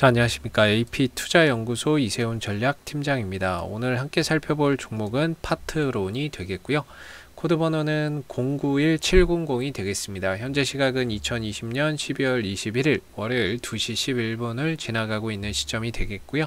자, 안녕하십니까. AP투자연구소 이세훈 전략팀장입니다. 오늘 함께 살펴볼 종목은 파트론이 되겠고요. 코드 번호는 091700이 되겠습니다. 현재 시각은 2020년 12월 21일 월요일 2시 11분을 지나가고 있는 시점이 되겠고요.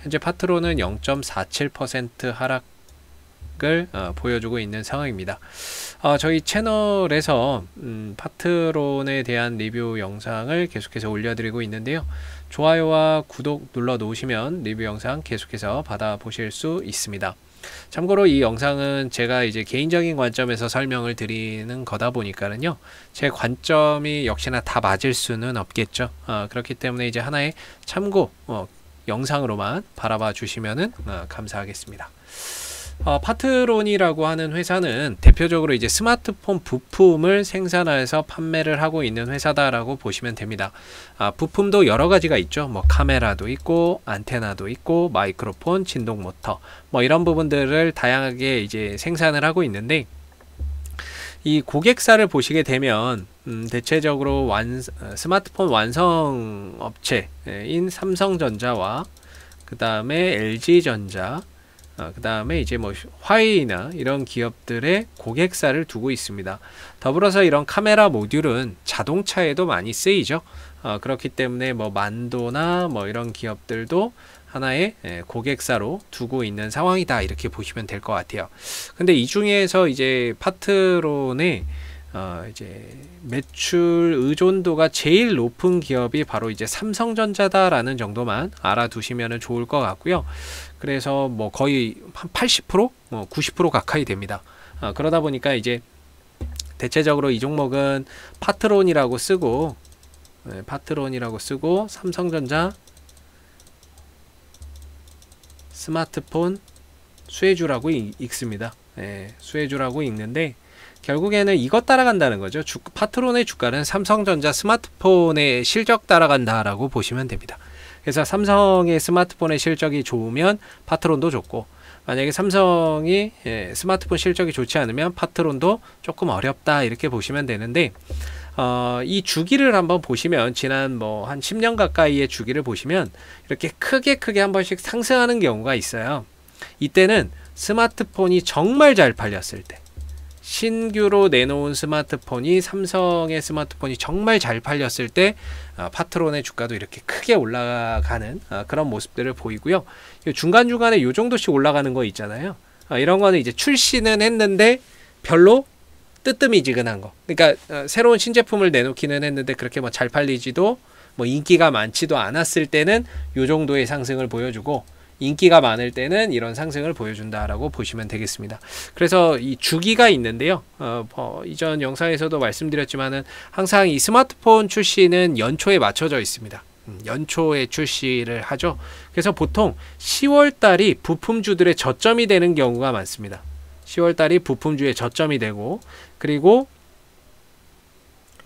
현재 파트론은 0.47% 하락을 어, 보여주고 있는 상황입니다. 어, 저희 채널에서 음, 파트론에 대한 리뷰 영상을 계속해서 올려드리고 있는데요. 좋아요와 구독 눌러 놓으시면 리뷰 영상 계속해서 받아보실 수 있습니다. 참고로 이 영상은 제가 이제 개인적인 관점에서 설명을 드리는 거다 보니까는요 제 관점이 역시나 다 맞을 수는 없겠죠 어, 그렇기 때문에 이제 하나의 참고 어, 영상으로만 바라봐 주시면 어, 아, 감사하겠습니다 어, 파트론이라고 하는 회사는 대표적으로 이제 스마트폰 부품을 생산해서 판매를 하고 있는 회사다라고 보시면 됩니다. 아, 부품도 여러 가지가 있죠. 뭐 카메라도 있고 안테나도 있고 마이크로폰, 진동 모터 뭐 이런 부분들을 다양하게 이제 생산을 하고 있는데 이 고객사를 보시게 되면 음, 대체적으로 완, 스마트폰 완성 업체인 삼성전자와 그 다음에 LG전자 어, 그 다음에 이제 뭐 화웨이나 이런 기업들의 고객사를 두고 있습니다. 더불어서 이런 카메라 모듈은 자동차에도 많이 쓰이죠. 어, 그렇기 때문에 뭐 만도나 뭐 이런 기업들도 하나의 예, 고객사로 두고 있는 상황이다 이렇게 보시면 될 것 같아요. 근데 이 중에서 이제 파트론의 어 이제 매출 의존도가 제일 높은 기업이 바로 이제 삼성전자다라는 정도만 알아두시면 좋을 것 같고요. 그래서 뭐 거의 한 80%, 뭐 90% 가까이 됩니다. 어 그러다 보니까 이제 대체적으로 이 종목은 파트론이라고 쓰고 네, 파트론이라고 쓰고 삼성전자 스마트폰 수혜주라고 읽습니다. 예, 네, 수혜주라고 읽는데 결국에는 이것 따라간다는 거죠. 주, 파트론의 주가는 삼성전자 스마트폰의 실적 따라간다라고 보시면 됩니다. 그래서 삼성의 스마트폰의 실적이 좋으면 파트론도 좋고 만약에 삼성이 예, 스마트폰 실적이 좋지 않으면 파트론도 조금 어렵다 이렇게 보시면 되는데 어, 이 주기를 한번 보시면 지난 뭐 한 10년 가까이의 주기를 보시면 이렇게 크게 크게 한 번씩 상승하는 경우가 있어요. 이때는 스마트폰이 정말 잘 팔렸을 때 신규로 내놓은 스마트폰이 삼성의 스마트폰이 정말 잘 팔렸을 때 아, 파트론의 주가도 이렇게 크게 올라가는 아, 그런 모습들을 보이고요. 중간중간에 요 정도씩 올라가는 거 있잖아요. 아, 이런 거는 이제 출시는 했는데 별로 뜨뜨미지근한 거. 그러니까 새로운 신제품을 내놓기는 했는데 그렇게 뭐 잘 팔리지도 뭐 인기가 많지도 않았을 때는 요 정도의 상승을 보여주고 인기가 많을 때는 이런 상승을 보여준다라고 보시면 되겠습니다. 그래서 이 주기가 있는데요. 어, 어, 이전 영상에서도 말씀드렸지만은 항상 이 스마트폰 출시는 연초에 맞춰져 있습니다. 음, 연초에 출시를 하죠. 그래서 보통 10월 달이 부품주들의 저점이 되는 경우가 많습니다. 10월 달이 부품주의 저점이 되고 그리고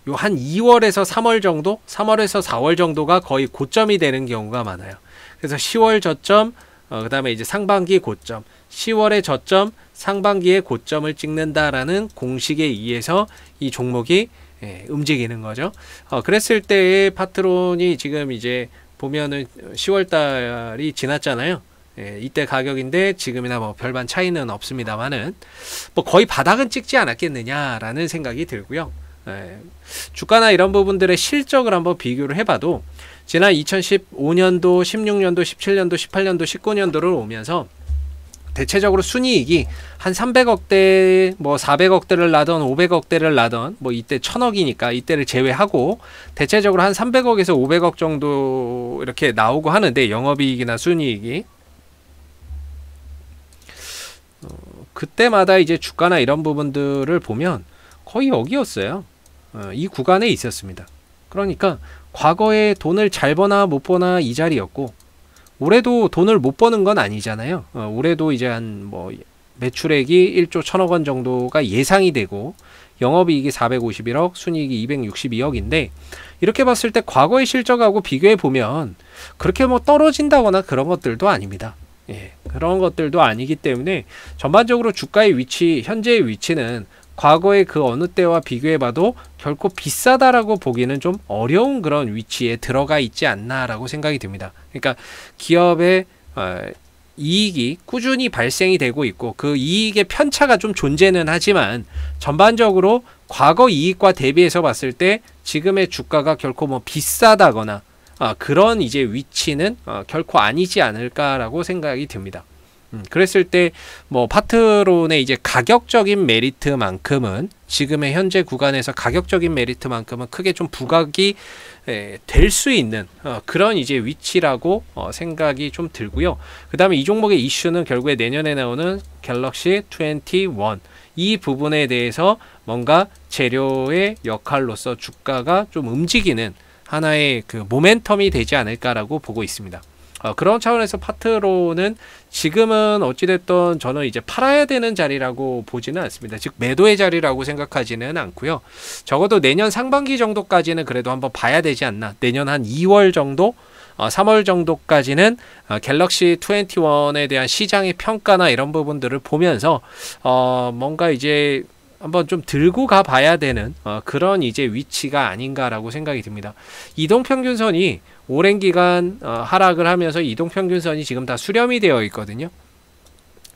요한 2월에서 3월 정도, 3월에서 4월 정도가 거의 고점이 되는 경우가 많아요. 그래서 10월 저점, 어, 그 다음에 이제 상반기 고점, 10월의 저점, 상반기의 고점을 찍는다라는 공식에 의해서 이 종목이 예, 움직이는 거죠. 어, 그랬을 때의 파트론이 지금 이제 보면은 10월 달이 지났잖아요. 예, 이때 가격인데 지금이나 뭐 별반 차이는 없습니다만은 뭐 거의 바닥은 찍지 않았겠느냐라는 생각이 들고요. 예, 주가나 이런 부분들의 실적을 한번 비교를 해봐도 지난 2015년도, 16년도, 17년도, 18년도, 19년도를 오면서 대체적으로 순이익이 한 300억대, 뭐 400억대를 나던 500억대를 나던 뭐 이때 1000억이니까 이때를 제외하고 대체적으로 한 300억에서 500억 정도 이렇게 나오고 하는데 영업이익이나 순이익이 어, 그때마다 이제 주가나 이런 부분들을 보면 거의 여기였어요. 어, 이 구간에 있었습니다. 그러니까 과거에 돈을 잘 버나 못 버나 이 자리였고 올해도 돈을 못 버는 건 아니잖아요. 어, 올해도 이제 한 뭐 매출액이 1조 1 0 0 0억원 정도가 예상이 되고 영업이익이 451억, 순이익이 262억인데 이렇게 봤을 때 과거의 실적하고 비교해 보면 그렇게 뭐 떨어진다거나 그런 것들도 아닙니다. 예, 그런 것들도 아니기 때문에 전반적으로 주가의 위치, 현재의 위치는 과거의 그 어느 때와 비교해봐도 결코 비싸다라고 보기는 좀 어려운 그런 위치에 들어가 있지 않나라고 생각이 듭니다. 그러니까 기업의 어, 이익이 꾸준히 발생이 되고 있고 그 이익의 편차가 좀 존재는 하지만 전반적으로 과거 이익과 대비해서 봤을 때 지금의 주가가 결코 뭐 비싸다거나 아, 그런 이제 위치는 어, 결코 아니지 않을까라고 생각이 듭니다. 음, 그랬을 때 뭐 파트론의 이제 가격적인 메리트만큼은 지금의 현재 구간에서 가격적인 메리트만큼은 크게 좀 부각이 예, 될수 있는 어, 그런 이제 위치라고 어, 생각이 좀 들고요. 그 다음에 이 종목의 이슈는 결국에 내년에 나오는 갤럭시 21. 이 부분에 대해서 뭔가 재료의 역할로서 주가가 좀 움직이는 하나의 그 모멘텀이 되지 않을까라고 보고 있습니다. 어, 그런 차원에서 파트로는 지금은 어찌됐던 저는 이제 팔아야 되는 자리라고 보지는 않습니다. 즉 매도의 자리라고 생각하지는 않고요. 적어도 내년 상반기 정도까지는 그래도 한번 봐야 되지 않나. 내년 한 2월 정도 어, 3월 정도까지는 어, 갤럭시 21에 대한 시장의 평가나 이런 부분들을 보면서 어, 뭔가 이제 한번 좀 들고 가 봐야 되는 어, 그런 이제 위치가 아닌가라고 생각이 듭니다. 이동평균선이 오랜 기간 어, 하락을 하면서 이동평균선이 지금 다 수렴이 되어 있거든요.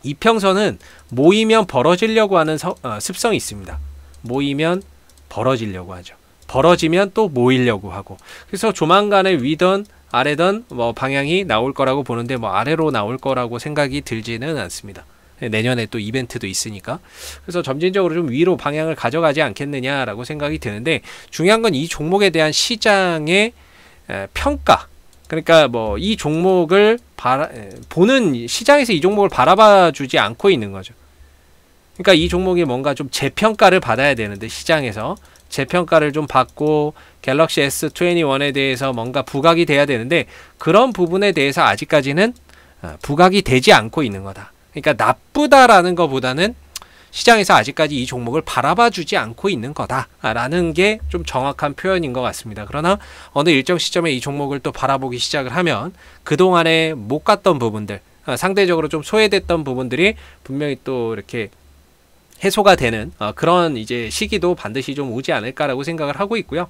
이평선은 모이면 벌어지려고 하는 서, 어, 습성이 있습니다. 모이면 벌어지려고 하죠. 벌어지면 또 모이려고 하고 그래서 조만간에 위던 아래던 뭐 방향이 나올 거라고 보는데 뭐 아래로 나올 거라고 생각이 들지는 않습니다. 네, 내년에 또 이벤트도 있으니까 그래서 점진적으로 좀 위로 방향을 가져가지 않겠느냐라고 생각이 드는데 중요한 건 이 종목에 대한 시장의 평가 그러니까 뭐 이 종목을 바라, 보는 시장에서 이 종목을 바라봐 주지 않고 있는 거죠. 그러니까 이 종목이 뭔가 좀 재평가를 받아야 되는데 시장에서 재평가를 좀 받고 갤럭시 S21에 대해서 뭔가 부각이 돼야 되는데 그런 부분에 대해서 아직까지는 어, 부각이 되지 않고 있는 거다. 그러니까 나쁘다라는 것보다는 시장에서 아직까지 이 종목을 바라봐 주지 않고 있는 거다라는 게 좀 정확한 표현인 것 같습니다. 그러나 어느 일정 시점에 이 종목을 또 바라보기 시작을 하면 그동안에 못 갔던 부분들, 아, 상대적으로 좀 소외됐던 부분들이 분명히 또 이렇게 해소가 되는 어, 그런 이제 시기도 반드시 좀 오지 않을까라고 생각을 하고 있고요.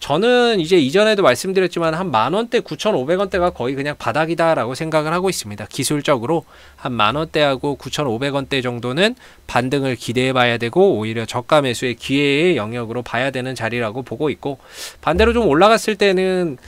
저는 이제 이전에도 말씀드렸지만 한만 원대, 9,500원대가 거의 그냥 바닥이다라고 생각을 하고 있습니다. 기술적으로 한만 원대하고 9,500원대 정도는 반등을 기대해 봐야 되고 오히려 저가 매수의 기회의 영역으로 봐야 되는 자리라고 보고 있고 반대로 좀 올라갔을 때는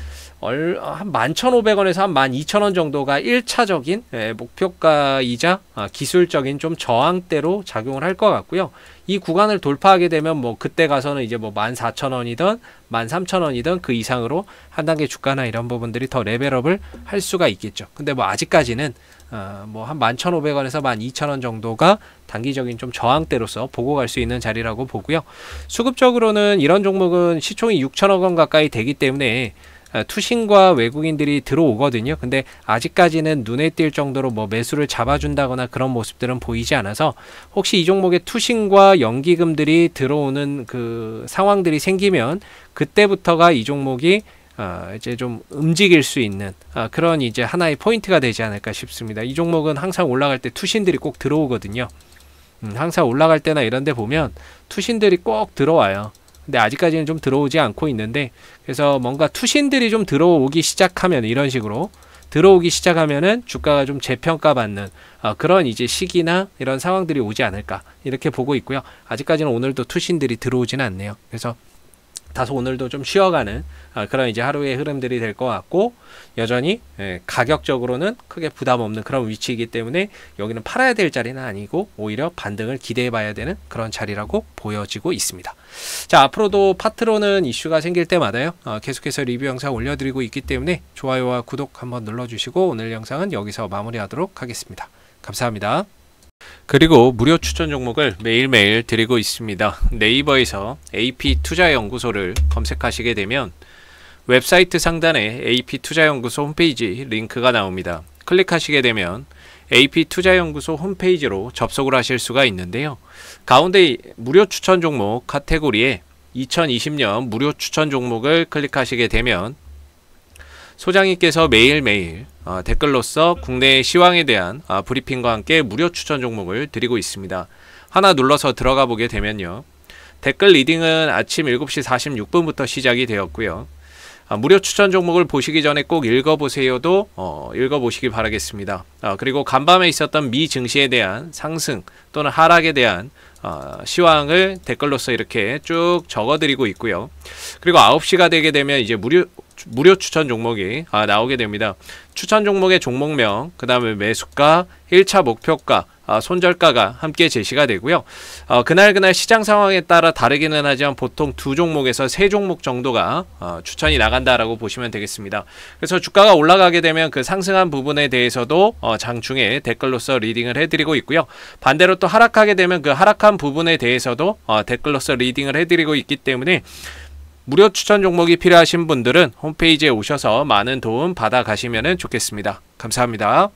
한 11,500원에서 한 12,000원 정도가 1차적인 예, 목표가이자 아, 기술적인 좀 저항대로 작용을 할 것 같고요. 이 구간을 돌파하게 되면 뭐 그때 가서는 이제 뭐 14,000원이든 13,000원이든 그 이상으로 한 단계 주가나 이런 부분들이 더 레벨업을 할 수가 있겠죠. 근데 뭐 아직까지는 어, 뭐한 11,500원에서 12,000원 정도가 단기적인 좀 저항대로서 보고 갈 수 있는 자리라고 보고요. 수급적으로는 이런 종목은 시총이 6 0 0억원 가까이 되기 때문에 아, 투신과 외국인들이 들어오거든요. 근데 아직까지는 눈에 띌 정도로 뭐 매수를 잡아준다거나 그런 모습들은 보이지 않아서 혹시 이 종목의 투신과 연기금들이 들어오는 그 상황들이 생기면 그때부터가 이 종목이 어, 이제 좀 움직일 수 있는 어, 그런 이제 하나의 포인트가 되지 않을까 싶습니다. 이 종목은 항상 올라갈 때 투신들이 꼭 들어오거든요. 음, 항상 올라갈 때나 이런 데 보면 투신들이 꼭 들어와요. 근데 아직까지는 좀 들어오지 않고 있는데 그래서 뭔가 투신들이 좀 들어오기 시작하면 이런 식으로 들어오기 시작하면은 주가가 좀 재평가받는 어, 그런 이제 시기나 이런 상황들이 오지 않을까 이렇게 보고 있고요. 아직까지는 오늘도 투신들이 들어오지는 않네요. 그래서 다소 오늘도 좀 쉬어가는 아, 그런 이제 하루의 흐름들이 될 것 같고 여전히 예, 가격적으로는 크게 부담 없는 그런 위치이기 때문에 여기는 팔아야 될 자리는 아니고 오히려 반등을 기대해 봐야 되는 그런 자리라고 보여지고 있습니다. 자 앞으로도 파트로는 이슈가 생길 때마다요 어, 계속해서 리뷰 영상 올려드리고 있기 때문에 좋아요와 구독 한번 눌러주시고 오늘 영상은 여기서 마무리하도록 하겠습니다. 감사합니다. 그리고 무료 추천 종목을 매일매일 드리고 있습니다. 네이버에서 AP투자연구소를 검색하시게 되면 웹사이트 상단에 AP투자연구소 홈페이지 링크가 나옵니다. 클릭하시게 되면 AP투자연구소 홈페이지로 접속을 하실 수가 있는데요. 가운데 무료 추천 종목 카테고리에 2020년 무료 추천 종목을 클릭하시게 되면 소장님께서 매일매일 어, 댓글로써 국내 시황에 대한 어, 브리핑과 함께 무료 추천 종목을 드리고 있습니다. 하나 눌러서 들어가 보게 되면요. 댓글 리딩은 아침 7시 46분부터 시작이 되었고요. 아, 무료 추천 종목을 보시기 전에 꼭 읽어보세요도 어, 읽어보시기 바라겠습니다. 아, 그리고 간밤에 있었던 미 증시에 대한 상승 또는 하락에 대한 어, 시황을 댓글로써 이렇게 쭉 적어드리고 있고요. 그리고 9시가 되게 되면 이제 무료 무료 추천 종목이 아, 나오게 됩니다. 추천 종목의 종목명, 그 다음에 매수가, 1차 목표가, 아, 손절가가 함께 제시가 되고요. 어, 그날 그날 시장 상황에 따라 다르기는 하지만 보통 두 종목에서 세 종목 정도가 어, 추천이 나간다라고 보시면 되겠습니다. 그래서 주가가 올라가게 되면 그 상승한 부분에 대해서도 어, 장중에 댓글로서 리딩을 해드리고 있고요. 반대로 또 하락하게 되면 그 하락한 부분에 대해서도 어, 댓글로서 리딩을 해드리고 있기 때문에 무료 추천 종목이 필요하신 분들은 홈페이지에 오셔서 많은 도움 받아 가시면 좋겠습니다. 감사합니다.